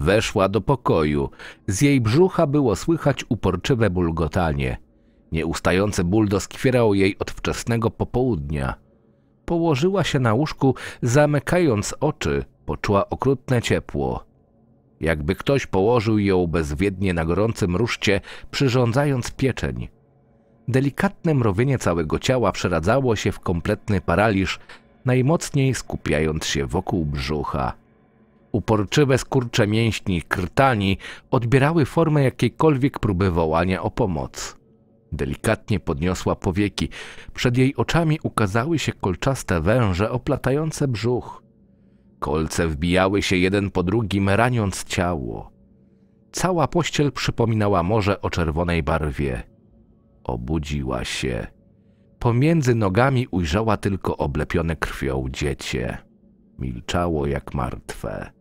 Weszła do pokoju. Z jej brzucha było słychać uporczywe bulgotanie. Nieustający ból doskwierał jej od wczesnego popołudnia. Położyła się na łóżku, zamykając oczy, poczuła okrutne ciepło. Jakby ktoś położył ją bezwiednie na gorącym ruszcie, przyrządzając pieczeń. Delikatne mrowienie całego ciała przeradzało się w kompletny paraliż, najmocniej skupiając się wokół brzucha. Uporczywe skurcze mięśni krtani odbierały formę jakiejkolwiek próby wołania o pomoc. Delikatnie podniosła powieki. Przed jej oczami ukazały się kolczaste węże oplatające brzuch. Kolce wbijały się jeden po drugim, raniąc ciało. Cała pościel przypominała morze o czerwonej barwie. Obudziła się. Pomiędzy nogami ujrzała tylko oblepione krwią dziecię. Milczało jak martwe.